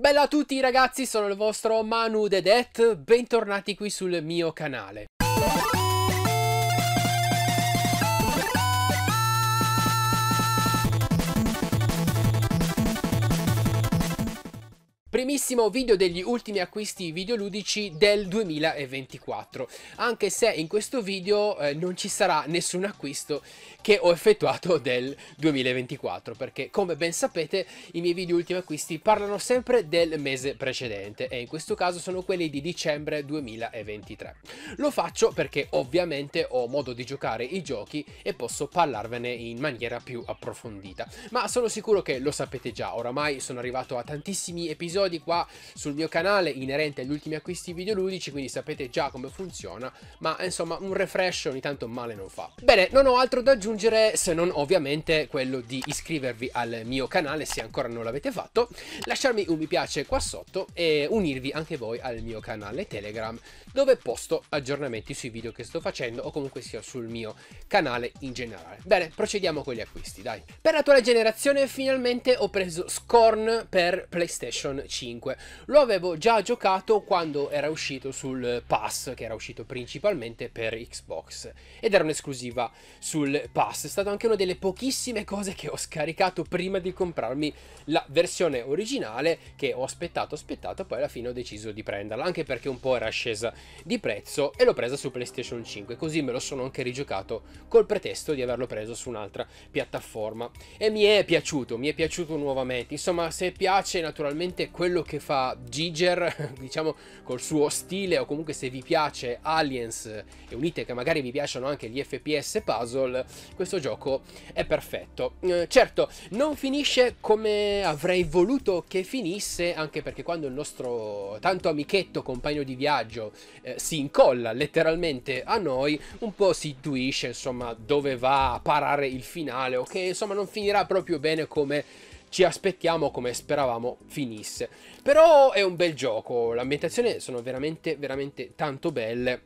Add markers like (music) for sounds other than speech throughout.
Bella a tutti ragazzi, sono il vostro Manu The Death, bentornati qui sul mio canale. Primissimo video degli ultimi acquisti videoludici del 2024, anche se in questo video eh, non ci sarà nessun acquisto che ho effettuato del 2024, perché come ben sapete i miei video ultimi acquisti parlano sempre del mese precedente e in questo caso sono quelli di dicembre 2023. Lo faccio perché ovviamente ho modo di giocare i giochi e posso parlarvene in maniera più approfondita, ma sono sicuro che lo sapete già, oramai sono arrivato a tantissimi episodi episodi qua sul mio canale inerente agli ultimi acquisti videoludici, quindi sapete già come funziona, ma insomma un refresh ogni tanto male non fa. Bene, non ho altro da aggiungere se non ovviamente quello di iscrivervi al mio canale se ancora non l'avete fatto, lasciarmi un mi piace qua sotto e unirvi anche voi al mio canale Telegram dove posto aggiornamenti sui video che sto facendo o comunque sia sul mio canale in generale. Bene, procediamo con gli acquisti, dai. Per la tua generazione finalmente ho preso Scorn per PlayStation 5. Lo avevo già giocato quando era uscito sul Pass, che era uscito principalmente per Xbox ed era un'esclusiva sul Pass. È stata anche una delle pochissime cose che ho scaricato prima di comprarmi la versione originale che ho aspettato, aspettato, poi alla fine ho deciso di prenderla, anche perché un po' era scesa di prezzo e l'ho presa su PlayStation 5, così me lo sono anche rigiocato col pretesto di averlo preso su un'altra piattaforma e mi è piaciuto, mi è piaciuto nuovamente. Insomma, se piace naturalmente quello che fa Giger, (laughs) diciamo col suo stile o comunque se vi piace Aliens e unite che magari vi piacciono anche gli FPS puzzle, questo gioco è perfetto. Eh, certo, non finisce come avrei voluto che finisse, anche perché quando il nostro tanto amichetto compagno di viaggio eh, si incolla letteralmente a noi, un po' si intuisce insomma dove va a parare il finale o che insomma non finirà proprio bene come ci aspettiamo come speravamo finisse. Però è un bel gioco, l'ambientazione ambientazioni sono veramente, veramente tanto belle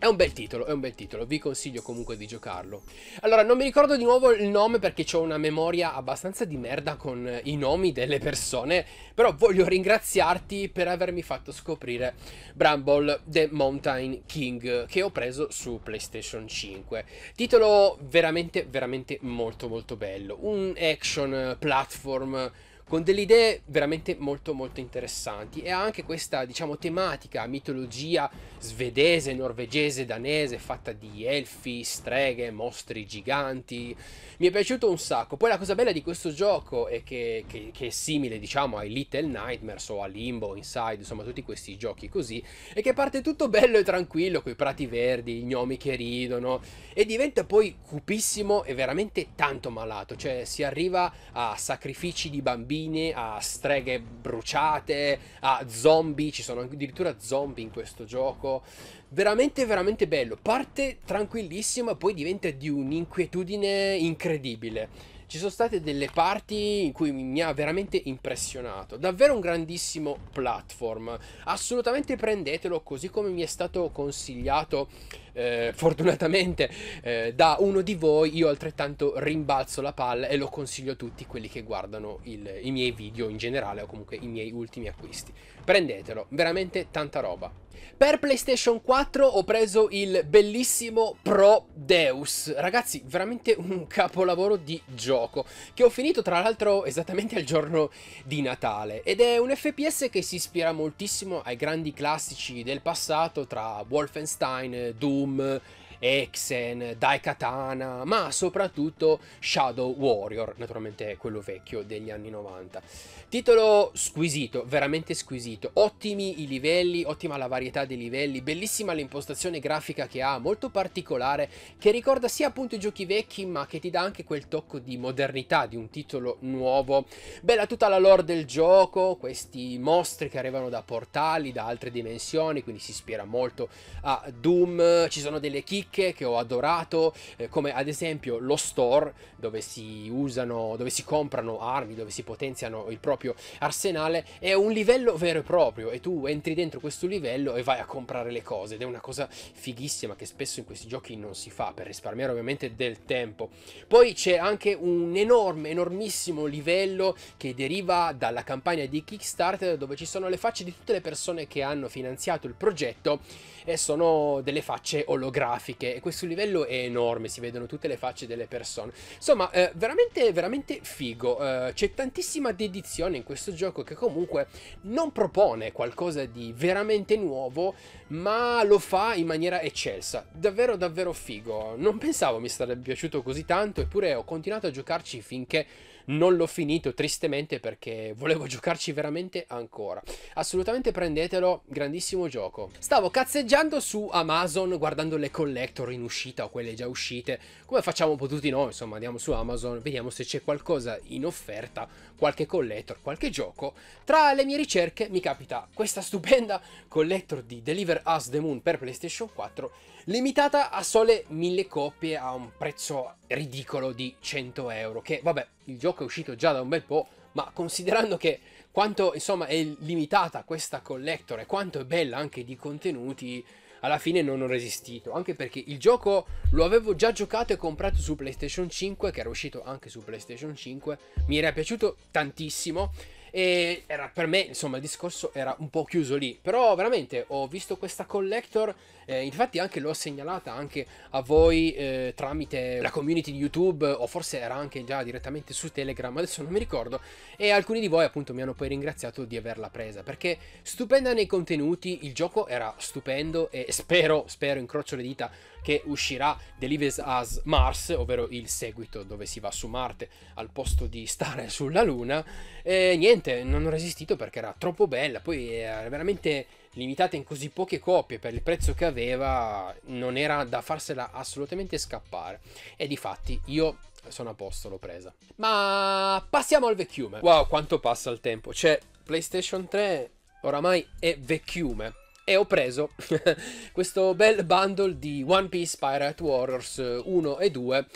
è un bel titolo, è un bel titolo, vi consiglio comunque di giocarlo. Allora, non mi ricordo di nuovo il nome perché ho una memoria abbastanza di merda con eh, i nomi delle persone, però voglio ringraziarti per avermi fatto scoprire Bramble The Mountain King che ho preso su PlayStation 5. Titolo veramente, veramente molto molto bello, un action platform con delle idee veramente molto molto interessanti e ha anche questa diciamo tematica, mitologia svedese, norvegese, danese fatta di elfi, streghe, mostri giganti, mi è piaciuto un sacco, poi la cosa bella di questo gioco è che, che, che è simile diciamo ai Little Nightmares o a Limbo, Inside, insomma tutti questi giochi così, è che parte tutto bello e tranquillo con i prati verdi, i gnomi che ridono e diventa poi cupissimo e veramente tanto malato, cioè si arriva a sacrifici di bambini rapine, a streghe bruciate, a zombie, ci sono addirittura zombie in questo gioco. Veramente, veramente bello. Parte tranquillissima, poi diventa di un'inquietudine incredibile. Ci sono state delle parti in cui mi ha veramente impressionato. Davvero un grandissimo platform. Assolutamente prendetelo così come mi è stato consigliato eh, fortunatamente eh, da uno di voi, io altrettanto rimbalzo la palla e lo consiglio a tutti quelli che guardano il, i miei video in generale o comunque i miei ultimi acquisti. Prendetelo, veramente tanta roba. Per PlayStation 4 ho preso il bellissimo Pro Deus, ragazzi veramente un capolavoro di gioco che ho finito tra l'altro esattamente al giorno di Natale ed è un FPS che si ispira moltissimo ai grandi classici del passato tra Wolfenstein, Doom, 嗯。Exen, Daikatana, ma soprattutto Shadow Warrior, naturalmente quello vecchio degli anni 90. Titolo squisito, veramente squisito, ottimi i livelli, ottima la varietà dei livelli, bellissima l'impostazione grafica che ha, molto particolare, che ricorda sia appunto i giochi vecchi ma che ti dà anche quel tocco di modernità di un titolo nuovo. Bella tutta la lore del gioco, questi mostri che arrivano da portali, da altre dimensioni, quindi si ispira molto a Doom, ci sono delle chicche ricche che ho adorato, eh, come ad esempio lo store dove si usano, dove si comprano armi, dove si potenziano il proprio arsenale, è un livello vero e proprio e tu entri dentro questo livello e vai a comprare le cose ed è una cosa fighissima che spesso in questi giochi non si fa per risparmiare ovviamente del tempo. Poi c'è anche un enorme, enormissimo livello che deriva dalla campagna di Kickstarter dove ci sono le facce di tutte le persone che hanno finanziato il progetto e sono delle facce olografiche generiche e questo livello è enorme, si vedono tutte le facce delle persone. Insomma, eh, veramente, veramente figo. Eh, c'è tantissima dedizione in questo gioco che comunque non propone qualcosa di veramente nuovo, ma lo fa in maniera eccelsa. Davvero, davvero figo. Non pensavo mi sarebbe piaciuto così tanto, eppure ho continuato a giocarci finché non l'ho finito tristemente perché volevo giocarci veramente ancora. Assolutamente prendetelo, grandissimo gioco. Stavo cazzeggiando su Amazon guardando le collector in uscita o quelle già uscite, come facciamo un po' tutti noi, insomma andiamo su Amazon, vediamo se c'è qualcosa in offerta qualche collector, qualche gioco, tra le mie ricerche mi capita questa stupenda collector di Deliver Us the Moon per PlayStation 4, limitata a sole mille copie a un prezzo ridicolo di 100 euro, che vabbè, il gioco è uscito già da un bel po', ma considerando che quanto insomma è limitata questa collector e quanto è bella anche di contenuti, alla fine non ho resistito, anche perché il gioco lo avevo già giocato e comprato su PlayStation 5, che era uscito anche su PlayStation 5, mi era piaciuto tantissimo e era, per me, insomma, il discorso era un po' chiuso lì. Però veramente ho visto questa collector, eh, infatti anche l'ho segnalata anche a voi eh, tramite la community di YouTube o forse era anche già direttamente su Telegram, adesso non mi ricordo. E alcuni di voi appunto mi hanno poi ringraziato di averla presa perché stupenda nei contenuti, il gioco era stupendo e (laughs) spero, spero, incrocio le dita che uscirà Delivers as Mars, ovvero il seguito dove si va su Marte al posto di stare (laughs) sulla Luna. E niente, non ho resistito perché era troppo bella, poi era veramente limitata in così poche copie per il prezzo che aveva, non era da farsela assolutamente scappare. E difatti io sono a posto, l'ho presa. Ma passiamo al vecchiume. Wow, quanto passa il tempo. Cioè, PlayStation 3 oramai è vecchiume e ho preso (laughs) questo bel bundle di One Piece Pirate Warriors 1 eh, e 2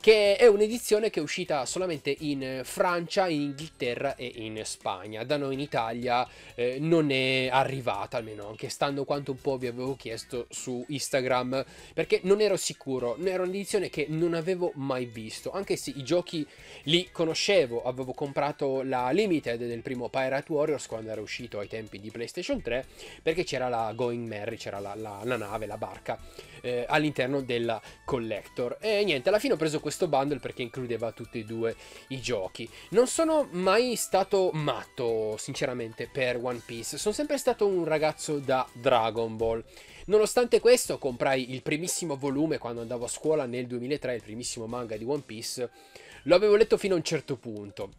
che è un'edizione che è uscita solamente in eh, Francia, in Inghilterra e in Spagna. Da noi in Italia eh, non è arrivata, almeno anche stando quanto un po' vi avevo chiesto su Instagram, perché non ero sicuro, era un'edizione che non avevo mai visto, anche se i giochi li conoscevo, avevo comprato la Limited del primo Pirate Warriors quando era uscito ai tempi di PlayStation 3, perché c'era la Going Merry, c'era la, la, la nave, la barca eh, all'interno della Collector. E niente, alla fine ho preso questo bundle perché includeva tutti e due i giochi. Non sono mai stato matto, sinceramente, per One Piece. Sono sempre stato un ragazzo da Dragon Ball. Nonostante questo, comprai il primissimo volume quando andavo a scuola nel 2003, il primissimo manga di One Piece. Lo avevo letto fino a un certo punto.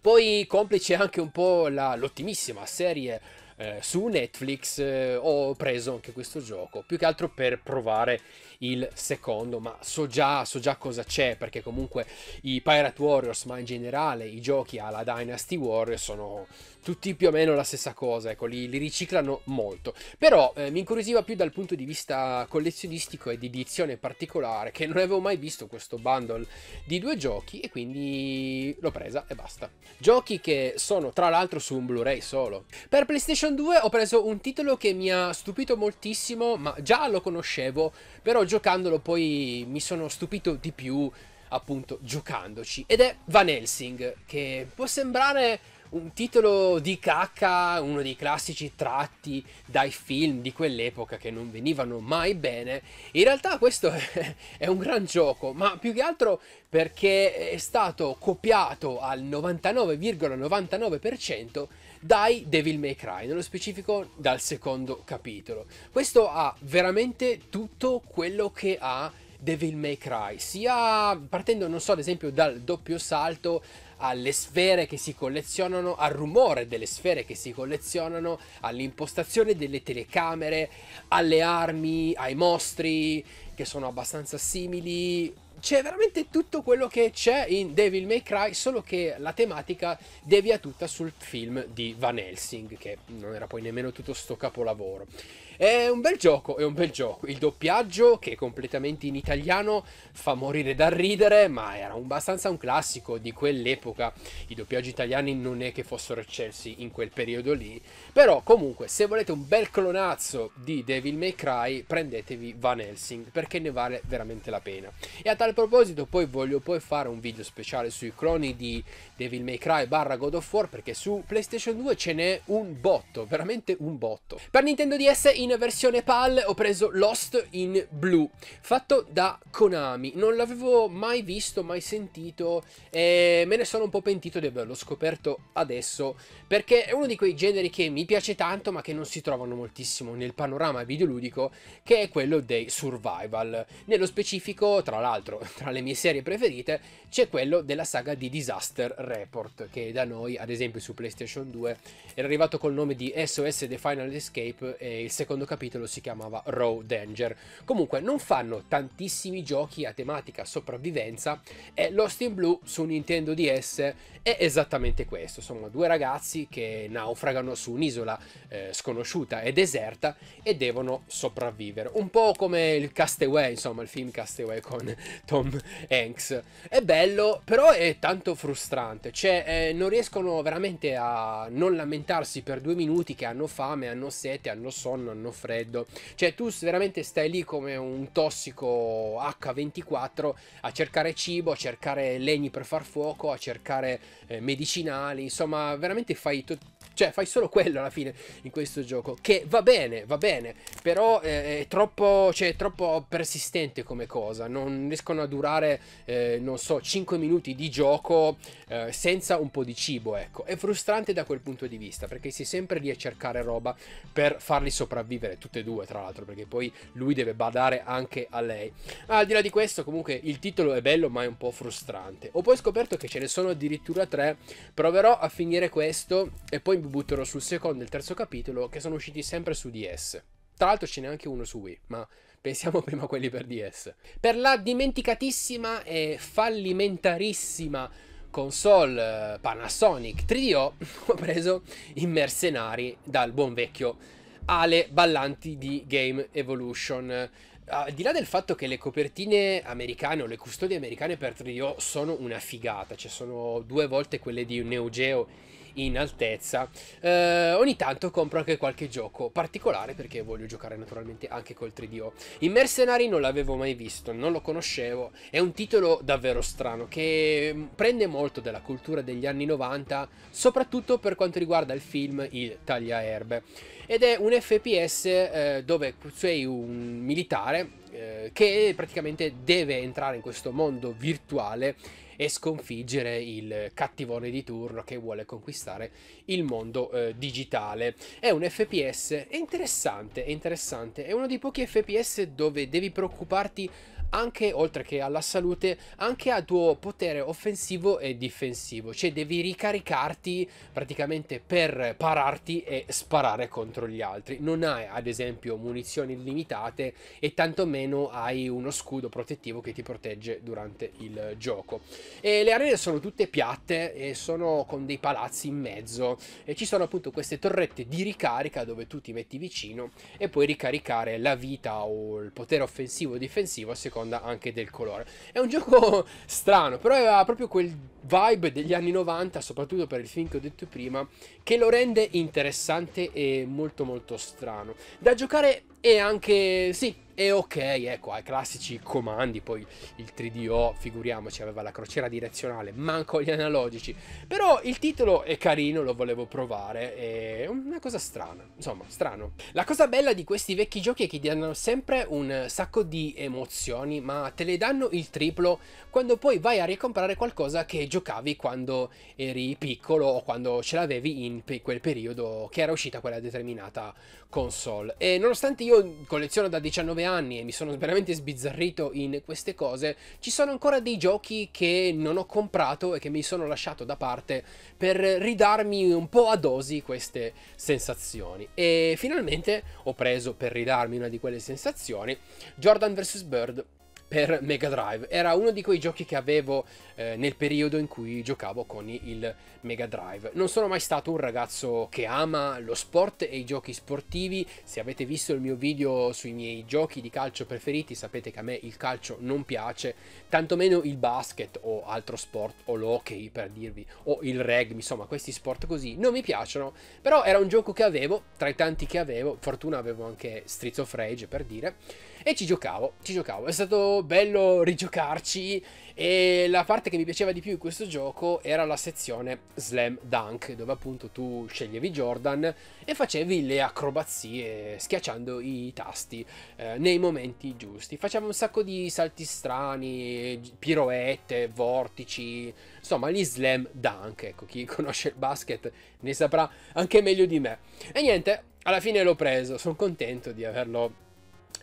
Poi complice anche un po' l'ottimissima serie eh, su Netflix eh, ho preso anche questo gioco, più che altro per provare il secondo, ma so già, so già cosa c'è, perché comunque i Pirate Warriors, ma in generale i giochi alla Dynasty Warriors sono tutti più o meno la stessa cosa, ecco, li, li riciclano molto. Però eh, mi incuriosiva più dal punto di vista collezionistico e di edizione particolare, che non avevo mai visto questo bundle di due giochi e quindi l'ho presa e basta. Giochi che sono tra l'altro su un Blu-ray solo. Per PlayStation PlayStation 2 ho preso un titolo che mi ha stupito moltissimo, ma già lo conoscevo, però giocandolo poi mi sono stupito di più, appunto, giocandoci. Ed è Van Helsing, che può sembrare un titolo di cacca, uno dei classici tratti dai film di quell'epoca che non venivano mai bene. In realtà questo (laughs) è un gran gioco, ma più che altro perché è stato copiato al 99,99% ,99 dai Devil May Cry, nello specifico dal secondo capitolo. Questo ha veramente tutto quello che ha Devil May Cry, sia partendo, non so, ad esempio dal doppio salto alle sfere che si collezionano, al rumore delle sfere che si collezionano, all'impostazione delle telecamere, alle armi, ai mostri che sono abbastanza simili, c'è veramente tutto quello che c'è in Devil May Cry, solo che la tematica devia tutta sul film di Van Helsing, che non era poi nemmeno tutto sto capolavoro. È un bel gioco, è un bel gioco. Il doppiaggio, che è completamente in italiano, fa morire dal ridere, ma era abbastanza un classico di quell'epoca. I doppiaggi italiani non è che fossero eccelsi in quel periodo lì. Però comunque, se volete un bel clonazzo di Devil May Cry, prendetevi Van Helsing, perché ne vale veramente la pena. E a tal proposito poi voglio poi fare un video speciale sui cloni di Devil May Cry barra God of War, perché su PlayStation 2 ce n'è un botto, veramente un botto. Per Nintendo DS in in versione PAL ho preso Lost in blu, fatto da Konami. Non l'avevo mai visto, mai sentito e me ne sono un po' pentito di averlo scoperto adesso, perché è uno di quei generi che mi piace tanto ma che non si trovano moltissimo nel panorama videoludico, che è quello dei survival. Nello specifico, tra l'altro, (laughs) tra le mie serie preferite, c'è quello della saga di Disaster Report, che da noi, ad esempio su PlayStation 2, era arrivato col nome di SOS The Final Escape e il secondo secondo capitolo si chiamava Raw Danger. Comunque non fanno tantissimi giochi a tematica sopravvivenza e Lost in Blue su Nintendo DS è esattamente questo. Sono due ragazzi che naufragano su un'isola eh, sconosciuta e deserta e devono sopravvivere. Un po' come il Castaway, insomma, il film Castaway con (laughs) Tom Hanks. È bello, però è tanto frustrante. Cioè, eh, non riescono veramente a non lamentarsi per due minuti che hanno fame, hanno sete, hanno sonno, hanno inverno, freddo. Cioè tu veramente stai lì come un tossico H24 a cercare cibo, a cercare legni per far fuoco, a cercare eh, medicinali, insomma veramente fai tutto cioè fai solo quello alla fine in questo gioco che va bene va bene però eh, è, troppo, cioè, è troppo persistente come cosa non riescono a durare eh, non so 5 minuti di gioco eh, senza un po' di cibo ecco è frustrante da quel punto di vista perché si è sempre lì a cercare roba per farli sopravvivere vivere tutte e due, tra l'altro, perché poi lui deve badare anche a lei. Ma al di là di questo, comunque, il titolo è bello, ma è un po' frustrante. Ho poi scoperto che ce ne sono addirittura tre. Proverò a finire questo e poi mi butterò sul secondo e il terzo capitolo, che sono usciti sempre su DS. Tra l'altro ce n'è anche uno su Wii, ma pensiamo (laughs) prima a quelli per DS. Per la dimenticatissima e fallimentarissima console eh, Panasonic 3DO (laughs) ho preso i mercenari dal buon vecchio ale ballanti di Game Evolution. Ah, al di là del fatto che le copertine americane o le custodie americane per 3DO sono una figata, cioè sono due volte quelle di Neo Geo in altezza. Eh, ogni tanto compro anche qualche gioco particolare perché voglio giocare naturalmente anche col 3DO. In Mercenari non l'avevo mai visto, non lo conoscevo, è un titolo davvero strano che mm, prende molto della cultura degli anni 90, soprattutto per quanto riguarda il film Il Tagliaerbe. Ed è un FPS eh, dove sei un militare eh, che praticamente deve entrare in questo mondo virtuale e sconfiggere il cattivone di turno che vuole conquistare il mondo eh, digitale. È un FPS, è interessante, è interessante, è uno dei pochi FPS dove devi preoccuparti anche oltre che alla salute, anche al tuo potere offensivo e difensivo. Cioè devi ricaricarti praticamente per pararti e sparare contro gli altri. Non hai ad esempio munizioni illimitate e tantomeno hai uno scudo protettivo che ti protegge durante il gioco. E le arene sono tutte piatte e sono con dei palazzi in mezzo e ci sono appunto queste torrette di ricarica dove tu ti metti vicino e puoi ricaricare la vita o il potere offensivo o difensivo a seconda seconda anche del colore. È un gioco (laughs) strano, però aveva proprio quel vibe degli anni 90, soprattutto per il film che ho detto prima, che lo rende interessante e molto molto strano. Da giocare e anche sì. E ok, ecco, ai classici comandi, poi il 3DO, figuriamoci, aveva la crociera direzionale, manco gli analogici. Però il titolo è carino, lo volevo provare, è una cosa strana, insomma, strano. La cosa bella di questi vecchi giochi è che ti danno sempre un sacco di emozioni, ma te le danno il triplo quando poi vai a ricomprare qualcosa che giocavi quando eri piccolo o quando ce l'avevi in quel periodo che era uscita quella determinata console. E nonostante io io colleziono da 19 anni e mi sono veramente sbizzarrito in queste cose, ci sono ancora dei giochi che non ho comprato e che mi sono lasciato da parte per ridarmi un po' a dosi queste sensazioni. E finalmente ho preso per ridarmi una di quelle sensazioni Jordan vs. Bird per Mega Drive. Era uno di quei giochi che avevo eh, nel periodo in cui giocavo con il Mega Drive. Non sono mai stato un ragazzo che ama lo sport e i giochi sportivi. Se avete visto il mio video sui miei giochi di calcio preferiti, sapete che a me il calcio non piace, tantomeno il basket o altro sport o l'hockey per dirvi, o il rugby, insomma, questi sport così non mi piacciono, però era un gioco che avevo, tra i tanti che avevo, fortuna avevo anche Streets of Rage per dire, e ci giocavo, ci giocavo. È stato bello, rigiocarci e la parte che mi piaceva di più in questo gioco era la sezione Slam Dunk dove appunto tu sceglievi Jordan e facevi le acrobazie schiacciando i tasti eh, nei momenti giusti. Faceva un sacco di salti strani, piroette, vortici, insomma gli Slam Dunk, ecco chi conosce il basket ne saprà anche meglio di me. E niente, alla fine l'ho preso, sono contento di averlo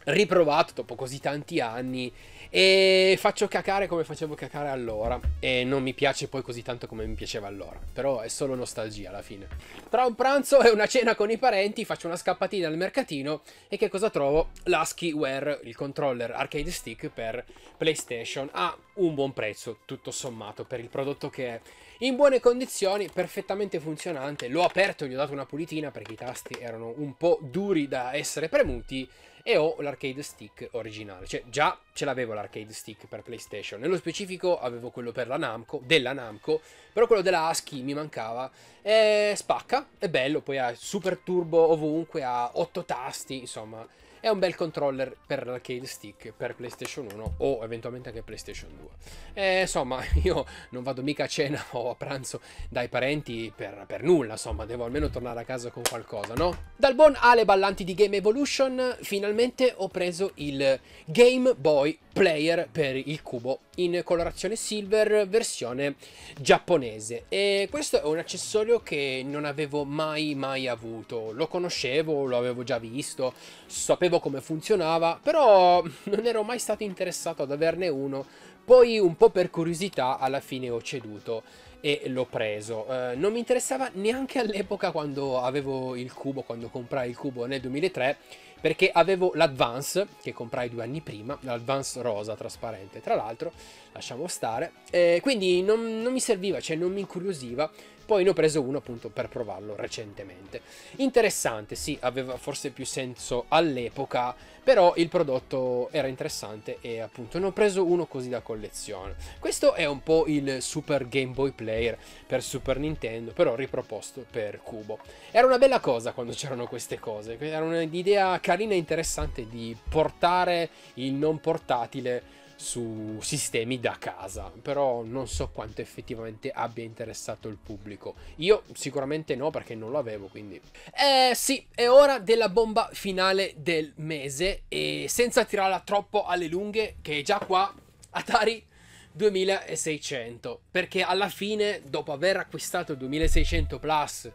riprovato dopo così tanti anni e faccio cacare come facevo cacare allora e non mi piace poi così tanto come mi piaceva allora però è solo nostalgia alla fine tra un pranzo e una cena con i parenti faccio una scappatina al mercatino e che cosa trovo? L'Askeyware, il controller arcade stick per playstation a un buon prezzo tutto sommato per il prodotto che è in buone condizioni perfettamente funzionante l'ho aperto gli ho dato una pulitina perché i tasti erano un po' duri da essere premuti e ho l'arcade stick originale. Cioè già ce l'avevo l'arcade stick per PlayStation, nello specifico avevo quello per la Namco, della Namco, però quello della ASCII mi mancava. E spacca, è bello, poi ha super turbo ovunque, ha 8 tasti, insomma è un bel controller per l'arcade stick per PlayStation 1 o eventualmente anche PlayStation 2. E, eh, insomma, (laughs) io non vado mica a cena (laughs) o a pranzo dai parenti per, per nulla, insomma, devo almeno tornare a casa con qualcosa, no? Dal buon Ale Ballanti di Game Evolution, finalmente ho preso il Game Boy Player per il cubo in colorazione silver versione giapponese e questo è un accessorio che non avevo mai mai avuto lo conoscevo lo avevo già visto sapevo come funzionava però non ero mai stato interessato ad averne uno poi un po' per curiosità alla fine ho ceduto e l'ho preso. Eh, non mi interessava neanche all'epoca quando avevo il cubo, quando comprai il cubo nel 2003 perché avevo l'Advance che comprai due anni prima, l'Advance rosa trasparente tra l'altro, lasciamo stare, quindi non, non mi serviva, cioè non mi incuriosiva poi ne ho preso uno appunto per provarlo recentemente. Interessante, sì, aveva forse più senso all'epoca, però il prodotto era interessante e appunto ne ho preso uno così da collezione. Questo è un po' il Super Game Boy Player per Super Nintendo, però riproposto per Cubo. Era una bella cosa quando c'erano queste cose, era un'idea carina e interessante di portare il non portatile su sistemi da casa, però non so quanto effettivamente abbia interessato il pubblico. Io sicuramente no perché non lo avevo, quindi... Eh sì, è ora della bomba finale del mese e senza tirarla troppo alle lunghe, che è già qua, Atari 2600, perché alla fine, dopo aver acquistato il 2600 Plus,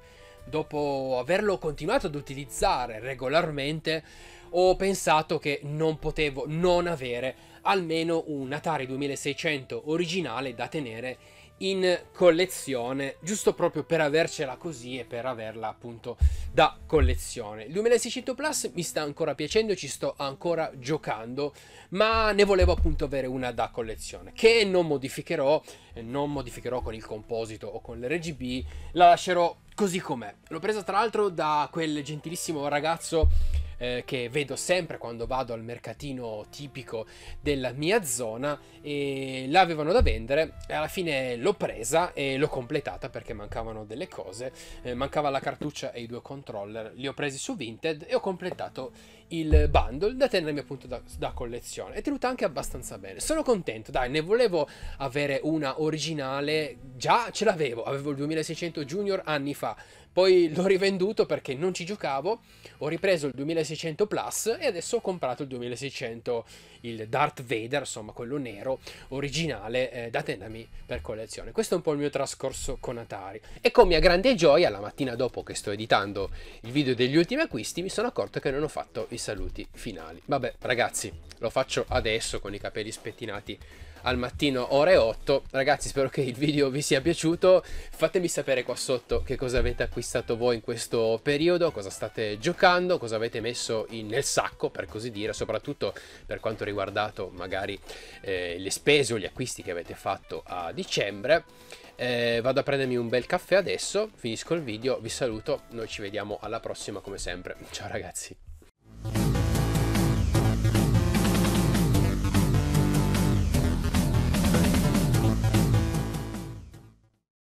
dopo averlo continuato ad utilizzare regolarmente, ho pensato che non potevo non avere almeno un Atari 2600 originale da tenere in collezione, giusto proprio per avercela così e per averla appunto da collezione. Il 2600 Plus mi sta ancora piacendo, ci sto ancora giocando, ma ne volevo appunto avere una da collezione, che non modificherò, non modificherò con il composito o con l'RGB, la lascerò così com'è. L'ho presa tra l'altro da quel gentilissimo ragazzo eh, che vedo sempre quando vado al mercatino tipico della mia zona e l'avevano da vendere e alla fine l'ho presa e l'ho completata perché mancavano delle cose, eh, mancava la cartuccia e i due controller, li ho presi su Vinted e ho completato il bundle da tenermi appunto da, da collezione. È tenuta anche abbastanza bene, sono contento, dai, ne volevo avere una originale, già ce l'avevo, avevo il 2600 Junior anni fa, poi l'ho rivenduto perché non ci giocavo, ho ripreso il 2600 Plus e adesso ho comprato il 2600, il Darth Vader, insomma quello nero, originale eh, da Tenami per collezione. Questo è un po' il mio trascorso con Atari. E con mia grande gioia, la mattina dopo che sto editando il video degli ultimi acquisti, mi sono accorto che non ho fatto i saluti finali. Vabbè ragazzi, lo faccio adesso con i capelli spettinati al mattino ore 8. Ragazzi, spero che il video vi sia piaciuto. Fatemi sapere qua sotto che cosa avete acquistato voi in questo periodo, cosa state giocando, cosa avete messo in, nel sacco, per così dire, soprattutto per quanto riguardato magari eh, le spese o gli acquisti che avete fatto a dicembre. Eh, vado a prendermi un bel caffè adesso, finisco il video, vi saluto, noi ci vediamo alla prossima come sempre. Ciao ragazzi.